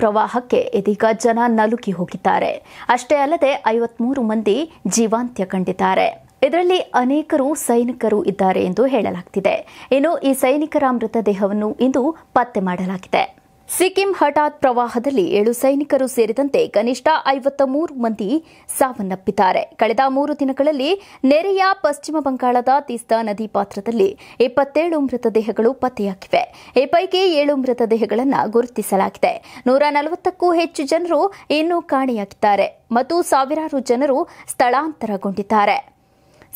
ಪ್ರವಾಹಕ್ಕೆ ಇದೀಗ ಜನ ನಲುಕಿ ಹೋಗಿದ್ದಾರೆ ಅಷ್ಟೇ ಅಲ್ಲದೆ ಐವತ್ಮೂರು ಮಂದಿ ಜೀವಾಂತ್ಯ ಕಂಡಿದ್ದಾರೆ ಇದರಲ್ಲಿ ಅನೇಕರು ಸೈನಿಕರು ಇದ್ದಾರೆ ಎಂದು ಹೇಳಲಾಗ್ತಿದೆ ಇನ್ನು ಈ ಸೈನಿಕರ ಮೃತದೇಹವನ್ನು ಇಂದು ಪತ್ತೆ ಮಾಡಲಾಗಿದೆ ಸಿಕ್ಕಿಂ ಹಠಾತ್ ಪ್ರವಾಹದಲ್ಲಿ ಏಳು ಸೈನಿಕರು ಸೇರಿದಂತೆ ಕನಿಷ್ಠ ಐವತ್ತ ಮೂರು ಮಂದಿ ಸಾವನ್ನಪ್ಪಿದ್ದಾರೆ ಕಳೆದ ಮೂರು ದಿನಗಳಲ್ಲಿ ನೆರೆಯ ಪಶ್ಚಿಮ ಬಂಗಾಳದ ತೀಸ್ತಾ ನದಿ ಪಾತ್ರದಲ್ಲಿ ಇಪ್ಪತ್ತೇಳು ಮೃತದೇಹಗಳು ಪತ್ತೆಯಾಗಿವೆ ಈ ಪೈಕಿ ಏಳು ಮೃತದೇಹಗಳನ್ನು ಗುರುತಿಸಲಾಗಿದೆ ನೂರ ನಲವತ್ತಕ್ಕೂ ಹೆಚ್ಚು ಜನರು ಇನ್ನೂ ಕಾಣೆಯಾಗಿದ್ದಾರೆ ಮತ್ತು ಸಾವಿರಾರು ಜನರು ಸ್ಥಳಾಂತರಗೊಂಡಿದ್ದಾರೆ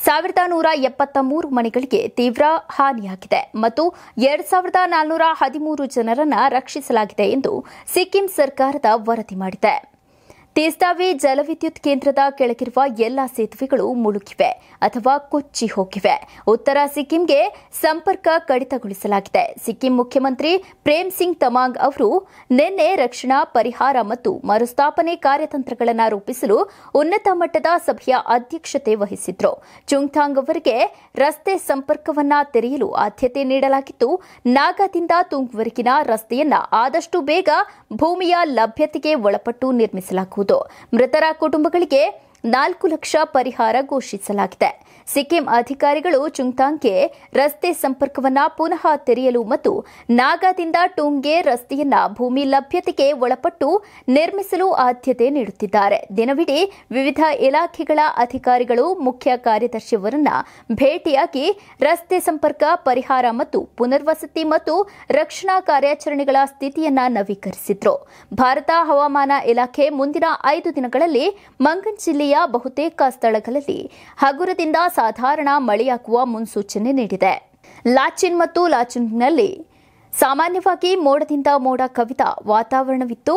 ಸಾವಿರದ ನೂರ ಎಪ್ಪತ್ತ ಮೂರು ಮನೆಗಳಿಗೆ ತೀವ್ರ ಹಾನಿಯಾಗಿದೆ ಮತ್ತು ಎರಡ್ ಸಾವಿರದ ನಾಲ್ನೂರ ಹದಿಮೂರು ಜನರನ್ನು ರಕ್ಷಿಸಲಾಗಿದೆ ಎಂದು ಸಿಕ್ಕಿಂ ಸರ್ಕಾರದ ವರದಿ ಮಾಡಿದೆ ತೀಸ್ತಾವಿ ಜಲವಿದ್ಯುತ್ ಕೇಂದ್ರದ ಕೆಳಗಿರುವ ಎಲ್ಲ ಸೇತುವೆಗಳು ಮುಳುಗಿವೆ ಅಥವಾ ಕೊಚ್ಚಿ ಹೋಗಿವೆ ಉತ್ತರ ಸಿಕ್ಕಿಂಗೆ ಸಂಪರ್ಕ ಕಡಿತಗೊಳಿಸಲಾಗಿದೆ ಸಿಕ್ಕಿಂ ಮುಖ್ಯಮಂತ್ರಿ ಪ್ರೇಮ್ ಸಿಂಗ್ ತಮಾಂಗ್ ಅವರು ನಿನ್ನೆ ರಕ್ಷಣಾ ಪರಿಹಾರ ಮತ್ತು ಮರುಸ್ಥಾಪನೆ ಕಾರ್ಯತಂತ್ರಗಳನ್ನು ರೂಪಿಸಲು ಉನ್ನತ ಮಟ್ಟದ ಸಭೆಯ ಅಧ್ಯಕ್ಷತೆ ವಹಿಸಿದ್ರು ಚುಂಗ್ಥಾಂಗ್ ಅವರಿಗೆ ರಸ್ತೆ ಸಂಪರ್ಕವನ್ನ ತೆರೆಯಲು ಆದ್ಯತೆ ನೀಡಲಾಗಿದ್ದು ನಾಗಾದಿಂದ ತುಂಗ್ವರೆಗಿನ ರಸ್ತೆಯನ್ನ ಆದಷ್ಟು ಬೇಗ ಭೂಮಿಯ ಲಭ್ಯತೆಗೆ ಒಳಪಟ್ಟು ನಿರ್ಮಿಸಲಾಗುವುದು ಮೃತರ ಕುಟುಂಬಗಳಿಗೆ ನಾಲ್ಕು ಲಕ್ಷ ಪರಿಹಾರ ಘೋಷಿಸಲಾಗಿದೆ ಸಿಕ್ಕಿಂ ಅಧಿಕಾರಿಗಳು ಚುಂಗ್ತಾಂಗ್ಗೆ ರಸ್ತೆ ಸಂಪರ್ಕವನ್ನು ಪುನಃ ತೆರೆಯಲು ಮತ್ತು ನಾಗಾದಿಂದ ಟೂಂಗ್ಗೆ ರಸ್ತೆಯನ್ನ ಭೂಮಿ ಲಭ್ಯತೆಗೆ ಒಳಪಟ್ಟು ನಿರ್ಮಿಸಲು ಆದ್ಯತೆ ನೀಡುತ್ತಿದ್ದಾರೆ ದಿನವಿಡೀ ವಿವಿಧ ಇಲಾಖೆಗಳ ಅಧಿಕಾರಿಗಳು ಮುಖ್ಯ ಕಾರ್ಯದರ್ಶಿಯವರನ್ನ ಭೇಟಿಯಾಗಿ ರಸ್ತೆ ಸಂಪರ್ಕ ಪರಿಹಾರ ಮತ್ತು ಪುನರ್ವಸತಿ ಮತ್ತು ರಕ್ಷಣಾ ಕಾರ್ಯಾಚರಣೆಗಳ ಸ್ಥಿತಿಯನ್ನ ನವೀಕರಿಸಿದ್ರು ಭಾರತ ಹವಾಮಾನ ಇಲಾಖೆ ಮುಂದಿನ ಐದು ದಿನಗಳಲ್ಲಿ ಮಂಗನ್ ಜಿಲ್ಲೆಯ ಜಿಲ್ಲೆಯ ಬಹುತೇಕ ಸ್ಥಳಗಳಲ್ಲಿ ಹಗುರದಿಂದ ಸಾಧಾರಣ ಮಳೆಯಾಗುವ ಮುನ್ಸೂಚನೆ ನೀಡಿದೆ ಲಾಚಿನ್ ಮತ್ತು ನಲ್ಲಿ ಸಾಮಾನ್ಯವಾಗಿ ಮೋಡದಿಂದ ಮೋಡ ಕವಿದ ವಾತಾವರಣವಿತ್ತು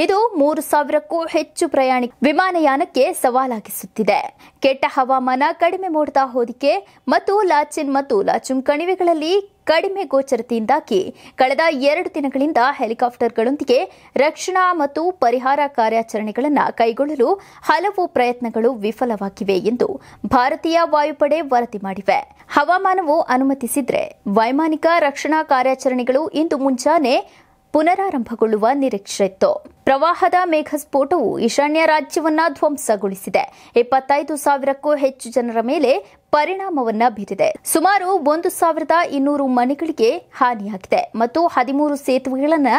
ಇದು ಮೂರು ಸಾವಿರಕ್ಕೂ ಹೆಚ್ಚು ಪ್ರಯಾಣಿಕ ವಿಮಾನಯಾನಕ್ಕೆ ಸವಾಲಾಗಿಸುತ್ತಿದೆ ಕೆಟ್ಟ ಹವಾಮಾನ ಕಡಿಮೆ ಮೋಡದ ಹೋದಿಕೆ ಮತ್ತು ಲಾಚಿನ್ ಮತ್ತು ಲಾಚುಂಗ್ ಕಣಿವೆಗಳಲ್ಲಿ ಕಡಿಮೆ ಗೋಚರತೆಯಿಂದಾಗಿ ಕಳೆದ ಎರಡು ದಿನಗಳಿಂದ ಹೆಲಿಕಾಪ್ಟರ್ಗಳೊಂದಿಗೆ ರಕ್ಷಣಾ ಮತ್ತು ಪರಿಹಾರ ಕಾರ್ಯಾಚರಣೆಗಳನ್ನು ಕೈಗೊಳ್ಳಲು ಹಲವು ಪ್ರಯತ್ನಗಳು ವಿಫಲವಾಗಿವೆ ಎಂದು ಭಾರತೀಯ ವಾಯುಪಡೆ ವರದಿ ಮಾಡಿವೆ ಹವಾಮಾನವು ಅನುಮತಿಸಿದ್ರೆ ವೈಮಾನಿಕ ರಕ್ಷಣಾ ಕಾರ್ಯಾಚರಣೆಗಳು ಇಂದು ಮುಂಜಾನೆ ಪುನರಾರಂಭಗೊಳ್ಳುವ ನಿರೀಕ್ಷೆ ಇತ್ತು ಪ್ರವಾಹದ ಮೇಘಸ್ಫೋಟವು ಈಶಾನ್ಯ ರಾಜ್ಯವನ್ನ ಧ್ವಂಸಗೊಳಿಸಿದೆ ಇಪ್ಪತ್ತೈದು ಸಾವಿರಕ್ಕೂ ಹೆಚ್ಚು ಜನರ ಮೇಲೆ ಪರಿಣಾಮವನ್ನ ಬೀರಿದೆ ಸುಮಾರು ಒಂದು ಸಾವಿರದ ಇನ್ನೂರು ಮನೆಗಳಿಗೆ ಹಾನಿಯಾಗಿದೆ ಮತ್ತು ಹದಿಮೂರು ಸೇತುವೆಗಳನ್ನು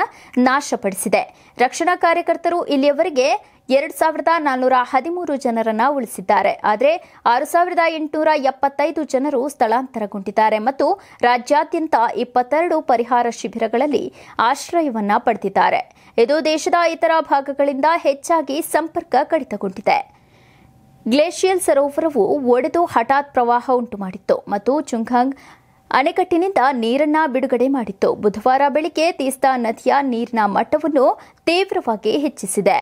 ನಾಶಪಡಿಸಿದೆ ರಕ್ಷಣಾ ಕಾರ್ಯಕರ್ತರು ಇಲ್ಲಿಯವರೆಗೆ ಎರಡು ಸಾವಿರದ ನಾನ್ನೂರ ಹದಿಮೂರು ಜನರನ್ನ ಉಳಿಸಿದ್ದಾರೆ ಆದರೆ ಆರು ಸಾವಿರದ ಎಂಟುನೂರ ಎಪ್ಪತ್ತೈದು ಜನರು ಸ್ಥಳಾಂತರಗೊಂಡಿದ್ದಾರೆ ಮತ್ತು ರಾಜ್ಯಾದ್ಯಂತ ಇಪ್ಪತ್ತೆರಡು ಪರಿಹಾರ ಶಿಬಿರಗಳಲ್ಲಿ ಆಶ್ರಯವನ್ನ ಪಡೆದಿದ್ದಾರೆ ಇದು ದೇಶದ ಇನ್ನಿತರ ಭಾಗಗಳಿಂದ ಹೆಚ್ಚಾಗಿ ಸಂಪರ್ಕ ಕಡಿತಗೊಂಡಿದೆ ಗ್ಲೇಷಿಯಲ್ ಸರೋವರವು ಒಡೆದು ಹಠಾತ್ ಪ್ರವಾಹ ಉಂಟುಮಾಡಿತ್ತು ಮತ್ತು ಚುಂಘಾಂಗ್ ಅಣೆಕಟ್ಟಿನಿಂದ ನೀರನ್ನ ಬಿಡುಗಡೆ ಮಾಡಿತ್ತು ಬುಧವಾರ ಬೆಳಿಗ್ಗೆ ತೀಸ್ತಾ ನದಿಯ ನೀರಿನ ಮಟ್ಟವನ್ನು ತೀವ್ರವಾಗಿ ಹೆಚ್ಚಿಸಿದೆ